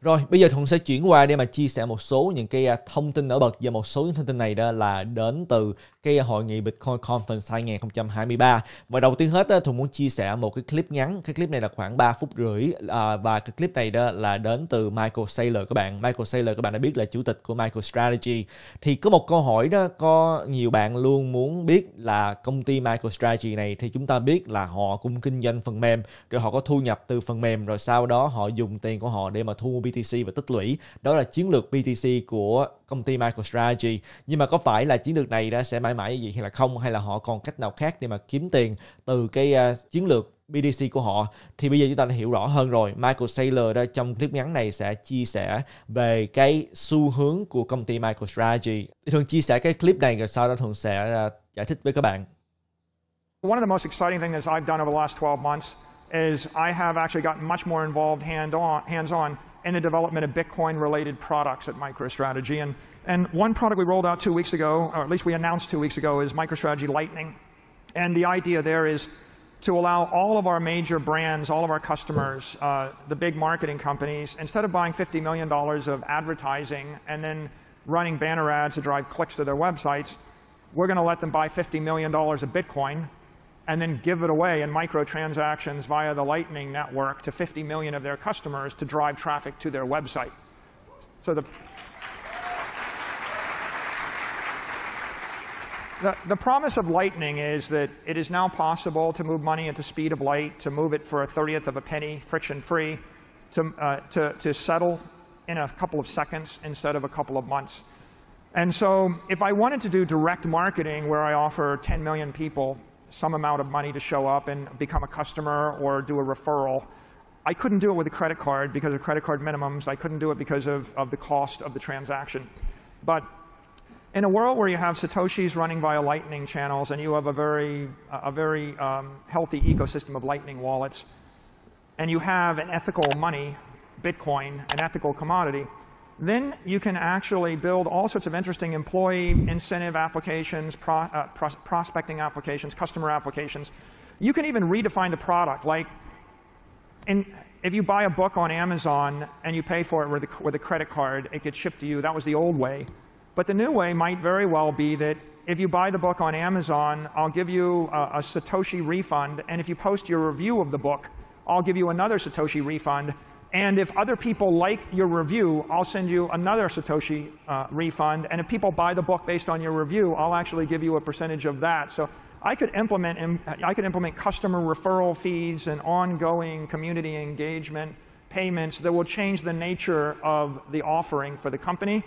Rồi, bây giờ Thuận sẽ chuyển qua để mà chia sẻ một số những cái à, thông tin nổi bật và một số những thông tin này đó là đến từ cái hội nghị Bitcoin Conference 2023. Và đầu tiên hết Thuận muốn chia sẻ một cái clip ngắn, cái clip này là khoảng 3 phút rưỡi à, và cái clip này đó là đến từ Michael Saylor các bạn. Michael Saylor các bạn đã biết là chủ tịch của Michael Strategy. Thì có một câu hỏi đó có nhiều bạn luôn muốn biết là công ty Michael Strategy này thì chúng ta biết là họ cũng kinh doanh phần mềm, rồi họ có thu nhập từ phần mềm rồi sau đó họ dùng tiền của họ để mà thu BTC và tích lũy. Đó là chiến lược BTC của công ty MicroStrategy. Nhưng mà có phải là chiến lược này đã sẽ mãi mãi như vậy hay là không hay là họ còn cách nào khác để mà kiếm tiền từ cái à, chiến lược BDC của họ thì bây giờ chúng ta đã hiểu rõ hơn rồi. Michael Saylor đó trong clip ngắn này sẽ chia sẻ về cái xu hướng của công ty MicroStrategy. Thường chia sẻ cái clip này rồi sau đó thường sẽ à, giải thích với các bạn. One of the most exciting things I've done over the last 12 months is I have actually gotten much more involved hand on, hands on and the development of Bitcoin-related products at MicroStrategy. And, and one product we rolled out two weeks ago, or at least we announced two weeks ago, is MicroStrategy Lightning. And the idea there is to allow all of our major brands, all of our customers, uh, the big marketing companies, instead of buying $50 million of advertising and then running banner ads to drive clicks to their websites, we're going to let them buy $50 million of Bitcoin and then give it away in microtransactions via the Lightning Network to 50 million of their customers to drive traffic to their website. So the, the, the promise of Lightning is that it is now possible to move money at the speed of light, to move it for a 30th of a penny, friction-free, to, uh, to, to settle in a couple of seconds instead of a couple of months. And so if I wanted to do direct marketing where I offer 10 million people some amount of money to show up and become a customer or do a referral. I couldn't do it with a credit card because of credit card minimums. I couldn't do it because of, of the cost of the transaction. But in a world where you have Satoshis running via Lightning channels and you have a very, a very um, healthy ecosystem of Lightning wallets, and you have an ethical money, Bitcoin, an ethical commodity, then you can actually build all sorts of interesting employee incentive applications, pro, uh, pros prospecting applications, customer applications. You can even redefine the product. Like, in, if you buy a book on Amazon and you pay for it with a, with a credit card, it gets shipped to you. That was the old way. But the new way might very well be that if you buy the book on Amazon, I'll give you a, a Satoshi refund. And if you post your review of the book, I'll give you another Satoshi refund and if other people like your review, I'll send you another Satoshi uh, refund. And if people buy the book based on your review, I'll actually give you a percentage of that. So I could implement, I could implement customer referral feeds and ongoing community engagement payments that will change the nature of the offering for the company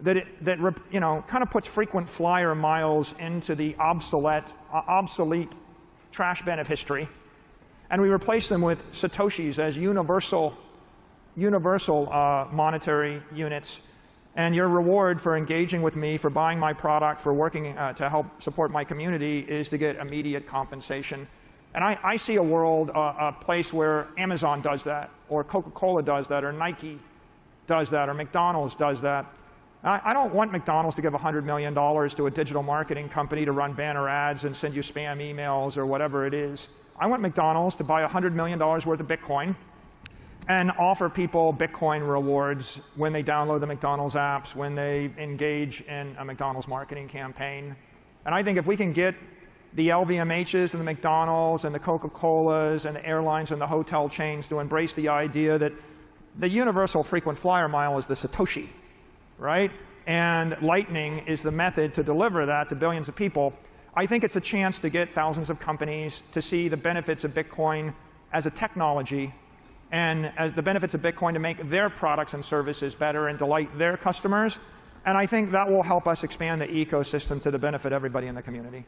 that, it, that you know, kind of puts frequent flyer miles into the obsolete, uh, obsolete trash bin of history. And we replace them with Satoshis as universal universal uh, monetary units. And your reward for engaging with me, for buying my product, for working uh, to help support my community is to get immediate compensation. And I, I see a world, uh, a place where Amazon does that, or Coca-Cola does that, or Nike does that, or McDonald's does that. I, I don't want McDonald's to give $100 million to a digital marketing company to run banner ads and send you spam emails or whatever it is. I want McDonald's to buy $100 million worth of Bitcoin and offer people Bitcoin rewards when they download the McDonald's apps, when they engage in a McDonald's marketing campaign. And I think if we can get the LVMHs and the McDonald's and the Coca-Colas and the airlines and the hotel chains to embrace the idea that the universal frequent flyer mile is the Satoshi, right? And Lightning is the method to deliver that to billions of people. I think it's a chance to get thousands of companies to see the benefits of Bitcoin as a technology and the benefits of Bitcoin to make their products and services better and delight their customers. And I think that will help us expand the ecosystem to the benefit of everybody in the community.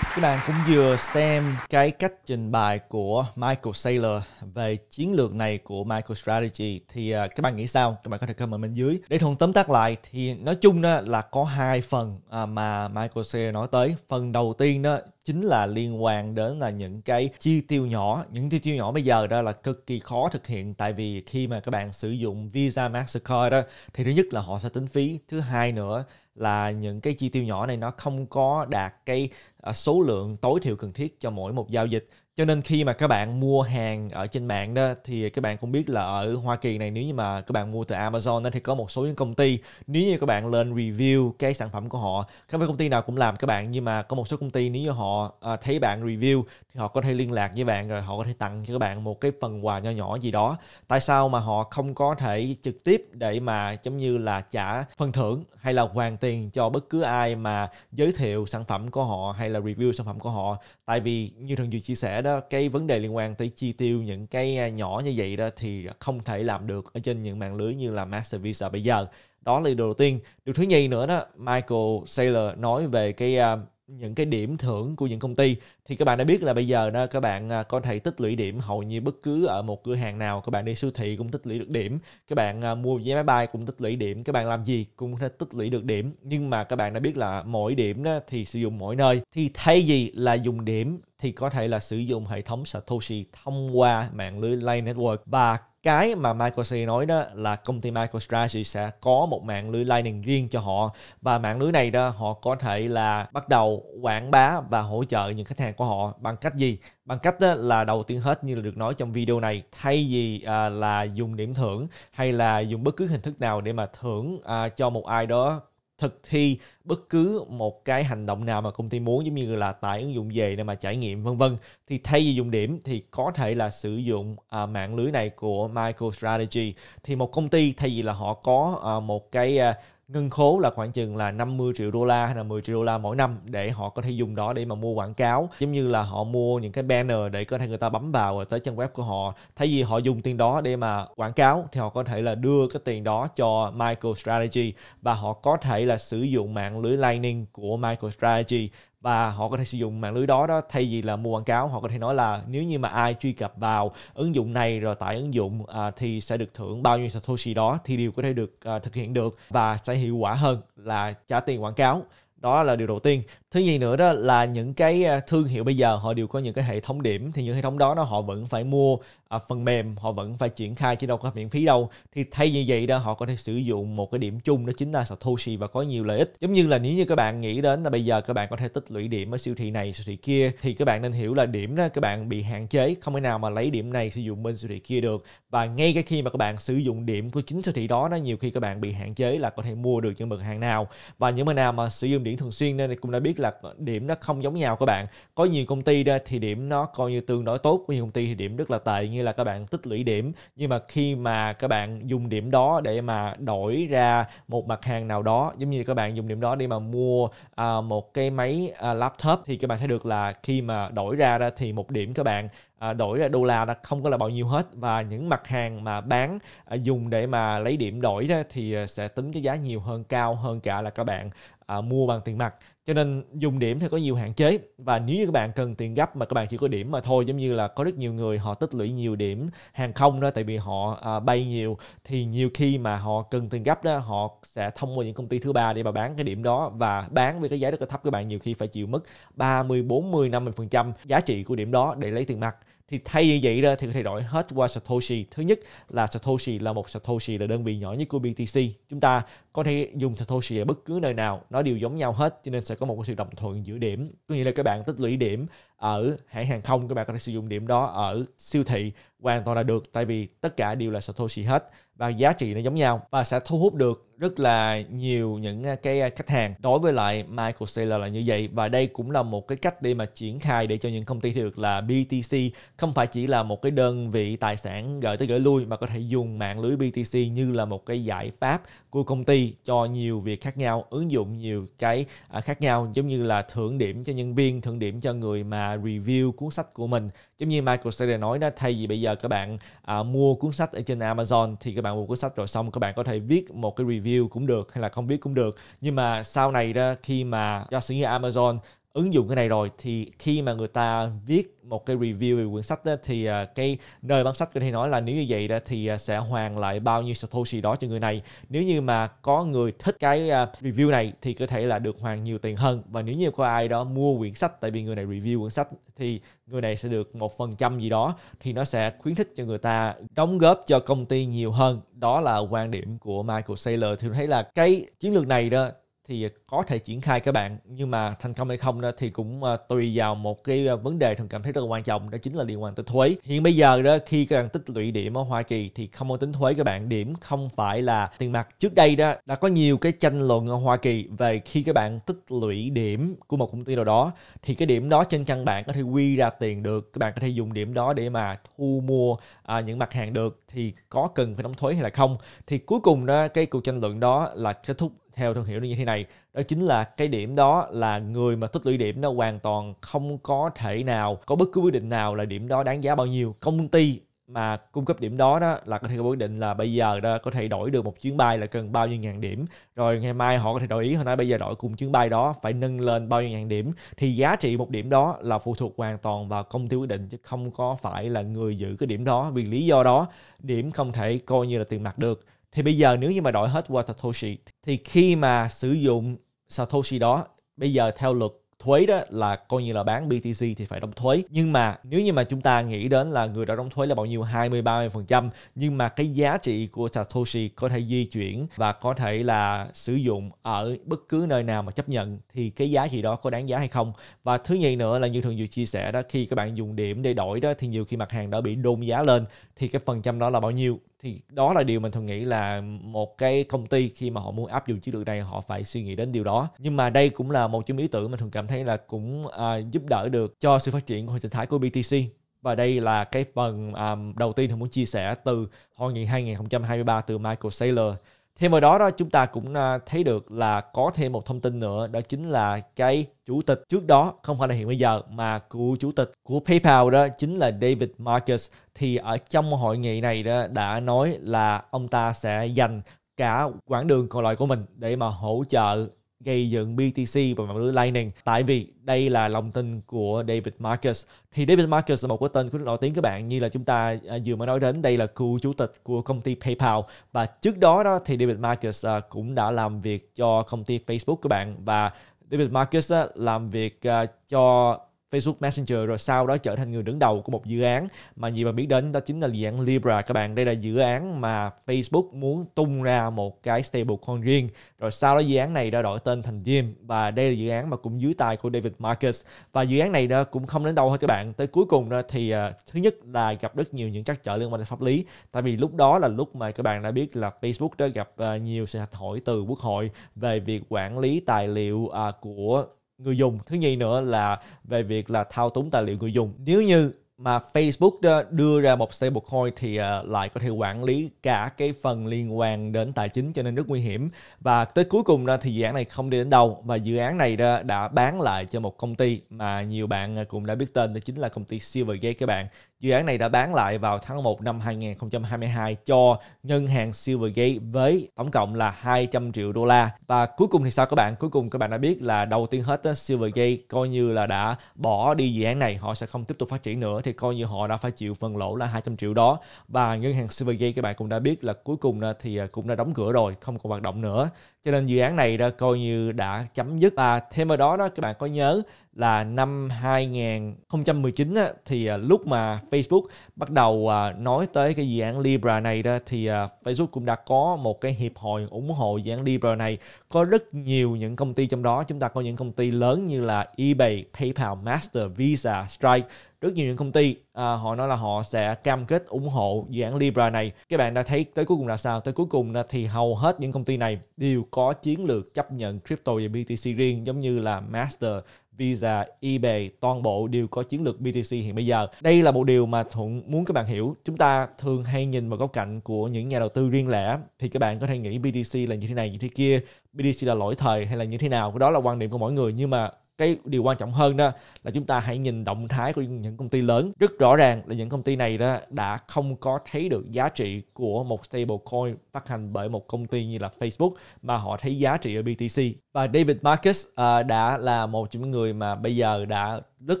các bạn cũng vừa xem cái cách trình bày của Michael Saylor về chiến lược này của Michael Strategy thì à, các bạn nghĩ sao? Các bạn có thể comment bên dưới. Để thuần tóm tắt lại thì nói chung đó là có hai phần à, mà Michael Saylor nói tới. Phần đầu tiên đó chính là liên quan đến là những cái chi tiêu nhỏ những chi tiêu nhỏ bây giờ đó là cực kỳ khó thực hiện tại vì khi mà các bạn sử dụng Visa Mastercard đó thì thứ nhất là họ sẽ tính phí thứ hai nữa là những cái chi tiêu nhỏ này nó không có đạt cái ờ, số lượng tối thiểu cần thiết cho mỗi một giao dịch cho nên khi mà các bạn mua hàng ở trên mạng đó thì các bạn cũng biết là ở Hoa Kỳ này nếu như mà các bạn mua từ Amazon đó, thì có một số những công ty nếu như các bạn lên review cái sản phẩm của họ các công ty nào cũng làm các bạn nhưng mà có một số công ty nếu như họ à, thấy bạn review thì họ có thể liên lạc với bạn rồi họ có thể tặng cho các bạn một cái phần quà nhỏ nhỏ gì đó tại sao mà họ không có thể trực tiếp để mà giống như là trả phần thưởng hay là hoàn tiền cho bất cứ ai mà giới thiệu sản phẩm của họ hay là review sản phẩm của họ tại vì như thường dự chia sẻ đó cái vấn đề liên quan tới chi tiêu những cái à, nhỏ như vậy đó thì không thể làm được ở trên những mạng lưới như là Master Visa bây giờ đó là điều đầu tiên điều thứ nhì nữa đó Michael Saylor nói về cái à, những cái điểm thưởng của những công ty thì các bạn đã biết là bây giờ đó các bạn à, có thể tích lũy điểm hầu như bất cứ ở một cửa hàng nào các bạn đi siêu thị cũng tích lũy được điểm các bạn à, mua vé máy bay cũng tích lũy điểm các bạn làm gì cũng có thể tích lũy được điểm nhưng mà các bạn đã biết là mỗi điểm đó thì sử dụng mỗi nơi thì thay vì là dùng điểm thì có thể là sử dụng hệ thống Satoshi thông qua mạng lưới Lane Network và cái mà Michael C nói đó là công ty MicroStrategy sẽ có một mạng lưới Lightning riêng cho họ và mạng lưới này đó họ có thể là bắt đầu quảng bá và hỗ trợ những khách hàng của họ bằng cách gì? Bằng cách đó là đầu tiên hết như là được nói trong video này thay vì à, là dùng điểm thưởng hay là dùng bất cứ hình thức nào để mà thưởng à, cho một ai đó thực thi bất cứ một cái hành động nào mà công ty muốn giống như là tải ứng dụng về để mà trải nghiệm vân vân thì thay vì dùng điểm thì có thể là sử dụng à, mạng lưới này của MicroStrategy thì một công ty thay vì là họ có à, một cái à, ngân khố là khoảng chừng là 50 triệu đô la hay là 10 triệu đô la mỗi năm để họ có thể dùng đó để mà mua quảng cáo giống như là họ mua những cái banner để có thể người ta bấm vào và tới trang web của họ thay vì họ dùng tiền đó để mà quảng cáo thì họ có thể là đưa cái tiền đó cho MicroStrategy và họ có thể là sử dụng mạng lưới Lightning của MicroStrategy và họ có thể sử dụng mạng lưới đó đó thay vì là mua quảng cáo họ có thể nói là nếu như mà ai truy cập vào ứng dụng này rồi tại ứng dụng à, thì sẽ được thưởng bao nhiêu satoshi đó thì điều có thể được à, thực hiện được và sẽ hiệu quả hơn là trả tiền quảng cáo đó là điều đầu tiên thứ nhì nữa đó là những cái à, thương hiệu bây giờ họ đều có những cái hệ thống điểm thì những hệ thống đó nó họ vẫn phải mua à, phần mềm họ vẫn phải triển khai chứ đâu có miễn phí đâu thì thay như vậy đó họ có thể sử dụng một cái điểm chung đó chính là satoshi và có nhiều lợi ích giống như là nếu như các bạn nghĩ đến là bây giờ các bạn có thể tích lũy điểm ở siêu thị này siêu thị kia thì các bạn nên hiểu là điểm đó các bạn bị hạn chế không thể nào mà lấy điểm này sử dụng bên siêu thị kia được và ngay cái khi mà các bạn sử dụng điểm của chính siêu thị đó nó nhiều khi các bạn bị hạn chế là có thể mua được những mặt hàng nào và những mặt nào mà sử dụng điển thường xuyên nên cũng đã biết là điểm nó không giống nhau các bạn có nhiều công ty đó thì điểm nó coi như tương đối tốt có nhiều công ty thì điểm rất là tệ như là các bạn tích lũy điểm nhưng mà khi mà các bạn dùng điểm đó để mà đổi ra một mặt hàng nào đó giống như các bạn dùng điểm đó để mà mua à, một cái máy à, laptop thì các bạn thấy được là khi mà đổi ra đó thì một điểm các bạn à, đổi ra đô la nó không có là bao nhiêu hết và những mặt hàng mà bán à, dùng để mà lấy điểm đổi đó thì à, sẽ tính cái giá nhiều hơn cao hơn cả là các bạn à, mua bằng tiền mặt cho nên dùng điểm thì có nhiều hạn chế và nếu như các bạn cần tiền gấp mà các bạn chỉ có điểm mà thôi giống như là có rất nhiều người họ tích lũy nhiều điểm hàng không đó tại vì họ à, bay nhiều thì nhiều khi mà họ cần tiền gấp đó họ sẽ thông qua những công ty thứ ba để mà bán cái điểm đó và bán với cái giá rất là thấp các bạn nhiều khi phải chịu mất 30 40 50 phần trăm giá trị của điểm đó để lấy tiền mặt thì thay như vậy đó thì thay đổi hết qua Satoshi. Thứ nhất là Satoshi là một Satoshi là đơn vị nhỏ nhất của BTC. Chúng ta có thể dùng Satoshi ở bất cứ nơi nào nó đều giống nhau hết cho nên sẽ có một sự đồng thuận giữa điểm có nghĩa là các bạn tích lũy điểm ở hãng hàng không các bạn có thể sử dụng điểm đó ở siêu thị hoàn toàn là được tại vì tất cả đều là Satoshi hết và giá trị nó giống nhau và sẽ thu hút được rất là nhiều những à, cái à, khách hàng đối với lại Michael Saylor là như vậy và đây cũng là một cái cách để mà triển khai để cho những công ty được là BTC không phải chỉ là một cái đơn vị tài sản gửi tới gửi lui mà có thể dùng mạng lưới BTC như là một cái giải pháp của công ty cho nhiều việc khác nhau ứng dụng nhiều cái à, khác nhau giống như là thưởng điểm cho nhân viên thưởng điểm cho người mà review cuốn sách của mình giống như Michael Saylor nói đó thay vì bây giờ các bạn à, mua cuốn sách ở trên Amazon thì các bạn mua cuốn sách rồi xong các bạn có thể viết một cái review cũng được hay là không viết cũng được nhưng mà sau này đó khi mà do sử như Amazon ứng dụng cái này rồi thì khi mà người ta viết một cái review về quyển sách đó, thì à, cái nơi bán sách có thể nói là nếu như vậy đó thì à, sẽ hoàn lại bao nhiêu satoshi đó cho người này nếu như mà có người thích cái à, review này thì có thể là được hoàn nhiều tiền hơn và nếu như có ai đó mua quyển sách tại vì người này review quyển sách thì người này sẽ được một phần trăm gì đó thì nó sẽ khuyến khích cho người ta đóng góp cho công ty nhiều hơn đó là quan điểm của Michael Saylor thì thấy là cái chiến lược này đó thì có thể triển khai các bạn nhưng mà thành công hay không đó thì cũng ờ, tùy vào một cái ờ, vấn đề thường cảm thấy rất là quan trọng đó chính là liên quan tới thuế hiện bây giờ đó khi các bạn tích lũy điểm ở Hoa Kỳ thì không có tính thuế các bạn điểm không phải là tiền mặt trước đây đó đã có nhiều cái tranh luận ở Hoa Kỳ về khi các bạn tích lũy điểm của một công ty nào đó thì cái điểm đó trên căn bản có thể quy ra tiền được các bạn có thể dùng điểm đó để mà thu mua à, những mặt hàng được thì có cần phải đóng thuế hay là không thì cuối cùng đó cái cuộc tranh luận đó là kết thúc theo thương hiệu như thế này đó chính là cái điểm đó là người mà tích lũy điểm nó hoàn toàn không có thể nào có bất cứ quyết định nào là điểm đó đáng giá bao nhiêu công ty mà cung cấp điểm đó đó là có thể quyết định là bây giờ đó có thể đổi được một chuyến bay là cần bao nhiêu ngàn điểm rồi ngày mai họ có thể đổi ý hôm nay bây giờ đổi cùng chuyến bay đó phải nâng lên bao nhiêu ngàn điểm thì giá trị một điểm đó là phụ thuộc hoàn toàn vào công ty quyết định chứ không có phải là người giữ cái điểm đó vì lý do đó điểm không thể coi như là tiền mặt được thì bây giờ nếu như mà đổi hết qua Satoshi thì khi mà sử dụng Satoshi đó bây giờ theo luật thuế đó là coi như là bán BTC thì phải đóng thuế nhưng mà nếu như mà chúng ta nghĩ đến là người đã đóng thuế là bao nhiêu 20 30 phần trăm nhưng mà cái giá trị của Satoshi có thể di chuyển và có thể là sử dụng ở bất cứ nơi nào mà chấp nhận thì cái giá trị đó có đáng giá hay không và thứ nhì nữa là như thường vừa chia sẻ đó khi các bạn dùng điểm để đổi đó thì nhiều khi mặt hàng đã bị đôn giá lên thì cái phần trăm đó là bao nhiêu thì đó là điều mình thường nghĩ là một cái công ty khi mà họ muốn áp dụng chiến lược này họ phải suy nghĩ đến điều đó nhưng mà đây cũng là một trong ý tưởng mình thường cảm thấy là cũng uh, giúp đỡ được cho sự phát triển của hệ sinh thái của BTC và đây là cái phần um, đầu tiên mình muốn chia sẻ từ hội nghị 2023 từ Michael Saylor Thêm vào đó đó chúng ta cũng à, thấy được là có thêm một thông tin nữa đó chính là cái chủ tịch trước đó không phải là hiện bây giờ mà cựu chủ tịch của PayPal đó chính là David Marcus thì ở trong hội nghị này đó đã nói là ông ta sẽ dành cả quãng đường còn lại của mình để mà hỗ trợ gây dựng BTC và mạng lưới Lightning tại vì đây là lòng tin của David Marcus thì David Marcus là một cái tên nổi tiếng các bạn như là chúng ta à, vừa mới nói đến đây là cựu chủ tịch của công ty PayPal và trước đó đó thì David Marcus à, cũng đã làm việc cho công ty Facebook các bạn và David Marcus à, làm việc cho Facebook Messenger rồi sau đó trở thành người đứng đầu của một dự án mà gì mà biết đến đó chính là dự án Libra các bạn đây là dự án mà Facebook muốn tung ra một cái stablecoin riêng rồi sau đó dự án này đã đổi tên thành Diem và đây là dự án mà cũng dưới tài của David Marcus và dự án này đó cũng không đến đâu hết các bạn tới cuối cùng đó thì uh, thứ nhất là gặp rất nhiều những trắc trở liên quan đến pháp lý tại vì lúc đó là lúc mà các bạn đã biết là Facebook đã gặp uh, nhiều sự hạch hỏi từ quốc hội về việc quản lý tài liệu uh, của người dùng thứ nhì nữa là về việc là thao túng tài liệu người dùng nếu như mà Facebook ờ, đưa ra một stablecoin thì ờ, lại có thể quản lý cả cái phần liên quan đến tài chính cho nên rất nguy hiểm và tới cuối cùng thì dự án này không đi đến đâu và dự án này đã bán lại cho một công ty mà nhiều bạn ờ, cũng đã biết tên đó chính là công ty Silvergate các bạn Dự án này đã bán lại vào tháng 1 năm 2022 cho ngân hàng Silvergate với tổng cộng là 200 triệu đô la. Và cuối cùng thì sao các bạn? Cuối cùng các bạn đã biết là đầu tiên hết Silvergate coi như là đã bỏ đi dự án này, họ sẽ không tiếp tục phát triển nữa thì coi như họ đã phải chịu phần lỗ là 200 triệu đó. Và ngân hàng Silvergate các bạn cũng đã biết là cuối cùng thì à, cũng đã đóng cửa rồi, không còn hoạt động nữa cho nên dự án này đã coi như đã chấm dứt và thêm vào đó đó các bạn có nhớ là năm 2019 á, thì à, lúc mà Facebook bắt đầu à, nói tới cái dự án Libra này đó thì à, Facebook cũng đã có một cái hiệp hội ủng hộ dự án Libra này có rất nhiều những công ty trong đó chúng ta có những công ty lớn như là eBay, PayPal, Master, Visa, Stripe rất nhiều những công ty à, họ nói là họ sẽ cam kết ủng hộ dự án Libra này các bạn đã thấy tới cuối cùng là sao tới cuối cùng là thì hầu hết những công ty này đều có chiến lược chấp nhận crypto và BTC riêng giống như là Master Visa, eBay, toàn bộ đều có chiến lược BTC hiện bây giờ. Đây là một điều mà Thuận muốn các bạn hiểu. Chúng ta thường hay nhìn vào góc cạnh của những nhà đầu tư riêng lẻ thì các bạn có thể nghĩ BTC là như thế này, như thế kia, BTC là lỗi thời hay là như thế nào. Đó là quan điểm của mỗi người nhưng mà cái điều quan trọng hơn đó là chúng ta hãy nhìn động thái của những công ty lớn rất rõ ràng là những công ty này đó đã không có thấy được giá trị của một stablecoin phát hành bởi một công ty như là Facebook mà họ thấy giá trị ở BTC và David Marcus uh, đã là một trong những người mà bây giờ đã rất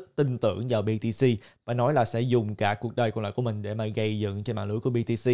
tin tưởng vào BTC và nói là sẽ dùng cả cuộc đời còn lại của mình để mà gây dựng trên mạng lưới của BTC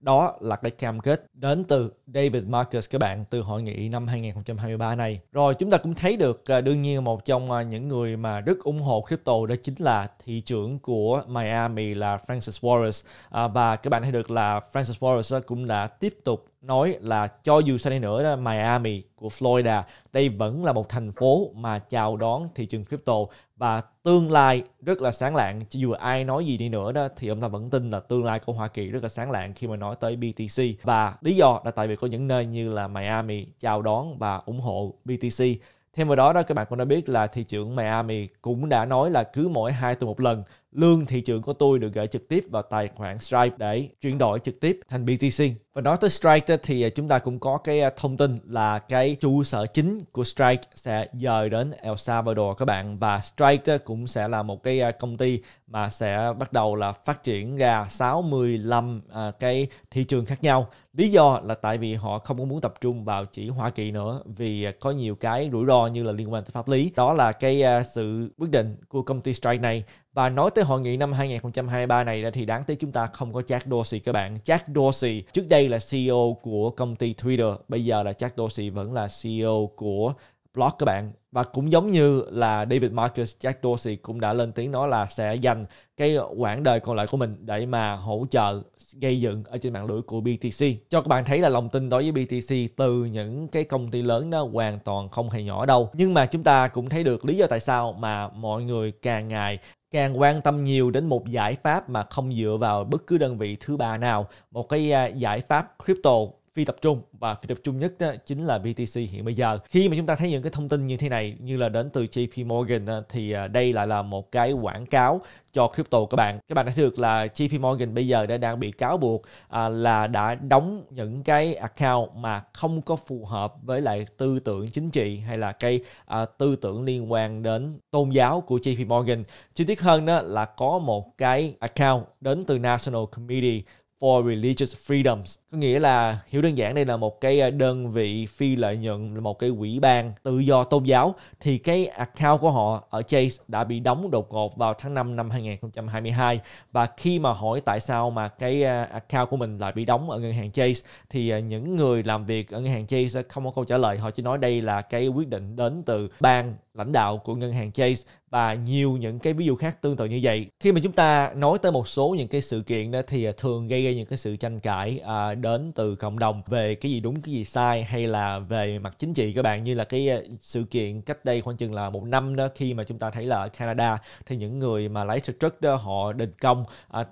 đó là cái cam kết đến từ David Marcus các bạn từ hội nghị năm 2023 này. Rồi chúng ta cũng thấy được à, đương nhiên một trong à, những người mà rất ủng hộ crypto đó chính là thị trưởng của Miami là Francis Wallace à, và các bạn thấy được là Francis Wallace cũng đã tiếp tục nói là cho dù sao đi nữa đó Miami của Florida đây vẫn là một thành phố mà chào đón thị trường crypto và tương lai rất là sáng lạng cho dù ai nói gì đi nữa đó thì ông ta vẫn tin là tương lai của Hoa Kỳ rất là sáng lạng khi mà nói tới BTC và lý do là tại vì có những nơi như là Miami chào đón và ủng hộ BTC Thêm vào đó đó các bạn cũng đã biết là thị trưởng Miami cũng đã nói là cứ mỗi hai tuần một lần lương thị trường của tôi được gửi trực tiếp vào tài khoản Stripe để chuyển đổi trực tiếp thành BTC. Và nói tới Stripe thì à, chúng ta cũng có cái à, thông tin là cái trụ sở chính của Stripe sẽ dời đến El Salvador các bạn và Stripe cũng sẽ là một cái à, công ty mà sẽ bắt đầu là phát triển ra 65 cái thị trường khác nhau. Lý do là tại vì họ không muốn tập trung vào chỉ Hoa Kỳ nữa vì có nhiều cái rủi ro như là liên quan tới pháp lý. Đó là cái sự quyết định của công ty Stripe này và nói tới hội nghị năm 2023 này thì đáng tiếc chúng ta không có Jack Dorsey các bạn. Jack Dorsey trước đây là CEO của công ty Twitter, bây giờ là Jack Dorsey vẫn là CEO của blog các bạn và cũng giống như là David Marcus Jack Dorsey cũng đã lên tiếng nói là sẽ dành cái quãng đời còn lại của mình để mà hỗ trợ gây dựng ở trên mạng lưới của BTC cho các bạn thấy là lòng tin đối với BTC từ những cái công ty lớn nó hoàn toàn không hề nhỏ đâu nhưng mà chúng ta cũng thấy được lý do tại sao mà mọi người càng ngày càng quan tâm nhiều đến một giải pháp mà không dựa vào bất cứ đơn vị thứ ba nào một cái à, giải pháp crypto phi tập trung và phi tập trung nhất đó ờ, chính là BTC hiện bây giờ. Khi mà chúng ta thấy những cái thông tin như thế này như là đến từ JP Morgan ờ, thì ờ, đây lại là một cái quảng cáo cho crypto các bạn. Các bạn đã được là JP Morgan bây giờ đã đang bị cáo buộc à, là đã đóng những cái account mà không có phù hợp với lại tư tưởng chính trị hay là cái à, tư tưởng liên quan đến tôn giáo của JP Morgan. Chi tiết hơn đó là có một cái account đến từ National Committee for religious freedoms có nghĩa là hiểu đơn giản đây là một cái ờ, đơn vị phi lợi nhuận là một cái quỹ ban tự do tôn giáo thì cái account của họ ở Chase đã bị đóng đột ngột vào tháng 5 năm 2022 và khi mà hỏi tại sao mà cái ờ, account của mình lại bị đóng ở ngân hàng Chase thì ờ, những người làm việc ở ngân hàng Chase không có câu trả lời họ chỉ nói đây là cái quyết định đến từ ban lãnh đạo của ngân hàng Chase và nhiều những cái ví dụ khác tương tự như vậy khi mà chúng ta nói tới một số những cái sự kiện đó thì à, thường gây ra những cái sự tranh cãi à, đến từ cộng đồng về cái gì đúng cái gì sai hay là về mặt chính trị các bạn như là cái à, sự kiện cách đây khoảng chừng là một năm đó khi mà chúng ta thấy là ở Canada thì những người mà lái xe truck đó họ đình công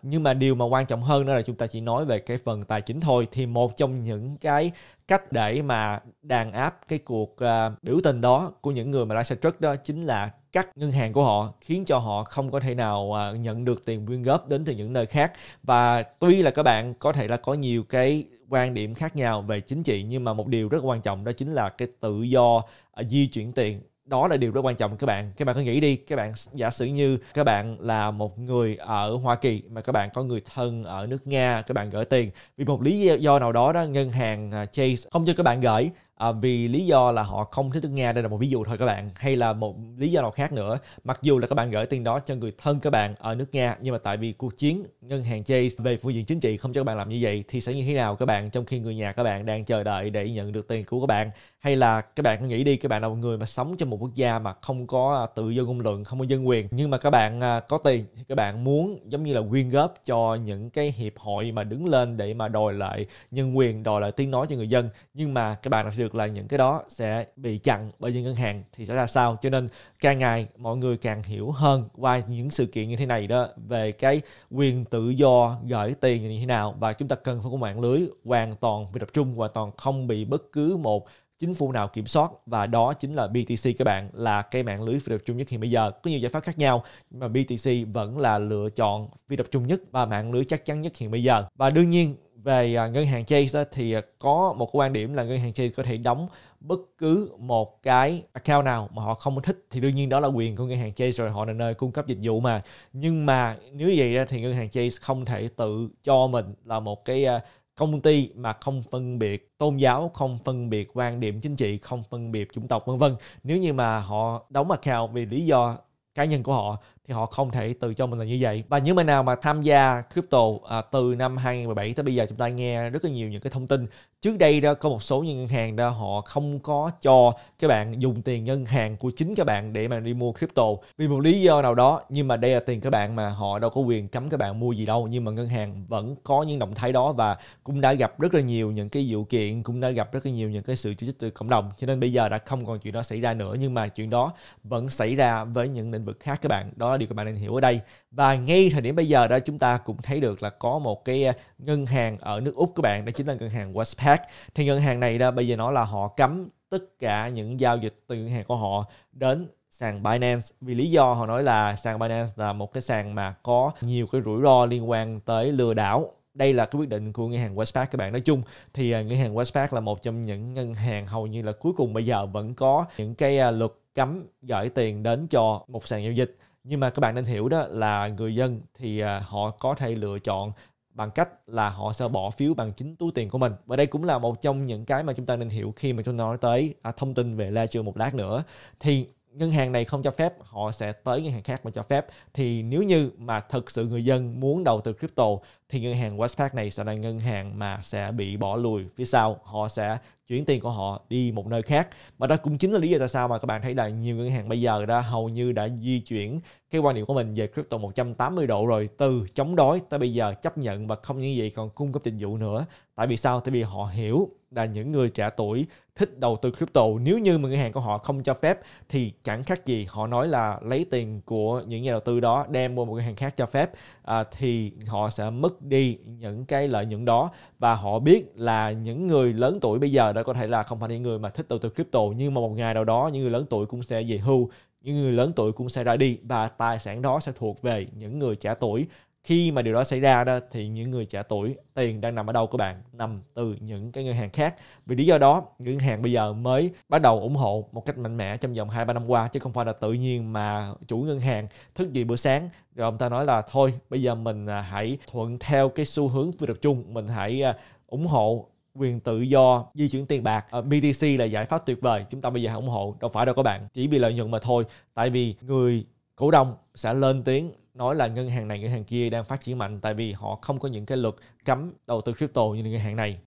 nhưng mà điều mà quan trọng hơn đó là chúng ta chỉ nói về cái phần tài chính thôi thì một trong những cái cách để mà đàn áp cái cuộc uh, biểu tình đó của những người mà lái xe truck đó chính là cắt ngân hàng của họ khiến cho họ không có thể nào à, nhận được tiền quyên góp đến từ những nơi khác và tuy là các bạn có thể là có nhiều cái quan điểm khác nhau về chính trị nhưng mà một điều rất quan trọng đó chính là cái tự do à, di chuyển tiền đó là điều rất quan trọng các bạn các bạn có nghĩ đi các bạn giả sử như các bạn là một người ở Hoa Kỳ mà các bạn có người thân ở nước Nga các bạn gửi tiền vì một lý do nào đó đó ngân hàng à, Chase không cho các bạn gửi à, vì lý do là họ không thích nước Nga đây là một ví dụ thôi các bạn hay là một lý do nào khác nữa mặc dù là các bạn gửi tiền đó cho người thân các bạn ở nước Nga nhưng mà tại vì cuộc chiến ngân hàng Chase về phương diện chính trị không cho các bạn làm như vậy thì sẽ như thế nào các bạn trong khi người nhà các bạn đang chờ đợi để nhận được tiền của các bạn hay là các bạn nghĩ đi các bạn là một người mà sống trong một quốc gia mà không có à, tự do ngôn luận không có dân quyền nhưng mà các bạn à, có tiền thì các bạn muốn giống như là quyên góp cho những cái hiệp hội mà đứng lên để mà đòi lại nhân quyền đòi lại tiếng nói cho người dân nhưng mà các bạn được được là những cái đó sẽ bị chặn bởi những ngân hàng thì sẽ ra sao cho nên càng ngày mọi người càng hiểu hơn qua những sự kiện như thế này đó về cái quyền tự do gửi tiền như thế nào và chúng ta cần phải có mạng lưới hoàn toàn về tập trung hoàn toàn không bị bất cứ một chính phủ nào kiểm soát và đó chính là BTC các bạn là cái mạng lưới phi tập trung nhất hiện bây giờ có nhiều giải pháp khác nhau nhưng mà BTC vẫn là lựa chọn phi tập trung nhất và mạng lưới chắc chắn nhất hiện bây giờ và đương nhiên về à, ngân hàng Chase đó, thì à, có một quan điểm là ngân hàng Chase có thể đóng bất cứ một cái account nào mà họ không thích thì đương nhiên đó là quyền của ngân hàng Chase rồi họ là nơi cung cấp dịch vụ mà nhưng mà nếu vậy đó, thì ngân hàng Chase không thể tự cho mình là một cái à, công ty mà không phân biệt tôn giáo, không phân biệt quan điểm chính trị, không phân biệt chủng tộc vân vân. Nếu như mà họ đóng account vì lý do cá nhân của họ thì họ không thể tự cho mình là như vậy và những bạn nào mà tham gia crypto à, từ năm 2017 tới bây giờ chúng ta nghe rất là nhiều những cái thông tin trước đây đó có một số những ngân hàng đó họ không có cho các bạn dùng tiền ngân hàng của chính các bạn để mà đi mua crypto vì một lý do nào đó nhưng mà đây là tiền các bạn mà họ đâu có quyền cấm các bạn mua gì đâu nhưng mà ngân hàng vẫn có những động thái đó và cũng đã gặp rất là nhiều những cái vụ kiện cũng đã gặp rất là nhiều những cái sự chỉ trích từ cộng đồng cho nên bây giờ đã không còn chuyện đó xảy ra nữa nhưng mà chuyện đó vẫn xảy ra với những lĩnh vực khác các bạn đó điều các bạn nên hiểu ở đây và ngay thời điểm bây giờ đó chúng ta cũng thấy được là có một cái ờ, ngân hàng ở nước úc các bạn đó chính là ngân hàng Westpac thì ngân hàng này đó bây giờ nó là họ cấm tất cả những giao dịch từ ngân hàng của họ đến sàn Binance vì lý do họ nói là sàn Binance là một cái sàn mà có nhiều cái rủi ro liên quan tới lừa đảo đây là cái quyết định của ngân hàng Westpac các bạn nói chung thì ờ, ngân hàng Westpac là một trong những ngân hàng hầu như là cuối cùng bây giờ vẫn có những cái ờ, luật cấm gửi tiền đến cho một sàn giao dịch nhưng mà các bạn nên hiểu đó là người dân thì à, họ có thể lựa chọn bằng cách là họ sẽ bỏ phiếu bằng chính túi tiền của mình và đây cũng là một trong những cái mà chúng ta nên hiểu khi mà chúng ta nói tới à, thông tin về Ledger một lát nữa thì ngân hàng này không cho phép họ sẽ tới ngân hàng khác mà cho phép thì nếu như mà thực sự người dân muốn đầu tư crypto thì ngân hàng Westpac này sẽ là ngân hàng mà sẽ bị bỏ lùi phía sau họ sẽ chuyển tiền của họ đi một nơi khác và đó cũng chính là lý do tại sao mà các bạn thấy là nhiều ngân hàng bây giờ đã hầu như đã di chuyển cái quan điểm của mình về crypto 180 độ rồi từ chống đối tới bây giờ chấp nhận và không những vậy còn cung cấp dịch vụ nữa tại vì sao tại vì họ hiểu là những người trẻ tuổi thích đầu tư crypto nếu như mà ngân hàng của họ không cho phép thì chẳng khác gì họ nói là lấy tiền của những nhà đầu tư đó đem mua một ngân hàng khác cho phép à, thì họ sẽ mất đi những cái lợi nhuận đó và họ biết là những người lớn tuổi bây giờ đó có thể là không phải những người mà thích đầu tư crypto nhưng mà một ngày nào đó những người lớn tuổi cũng sẽ về hưu những người lớn tuổi cũng sẽ ra đi và tài sản đó sẽ thuộc về những người trẻ tuổi khi mà điều đó xảy ra đó thì những người trẻ tuổi tiền đang nằm ở đâu các bạn nằm từ những cái ngân hàng khác vì lý do đó ngân hàng bây giờ mới bắt đầu ủng hộ một cách mạnh mẽ trong vòng hai ba năm qua chứ không phải là tự nhiên mà chủ ngân hàng thức dậy bữa sáng rồi ông ta nói là thôi bây giờ mình à, hãy thuận theo cái xu hướng quy luật chung mình hãy à, ủng hộ quyền tự do di chuyển tiền bạc ờ, BTC là giải pháp tuyệt vời chúng ta bây giờ ủng hộ đâu phải đâu các bạn chỉ vì lợi nhuận mà thôi tại vì người cổ đông sẽ lên tiếng nói là ngân hàng này ngân hàng kia đang phát triển mạnh tại vì họ không có những cái luật cấm đầu tư crypto như ngân hàng này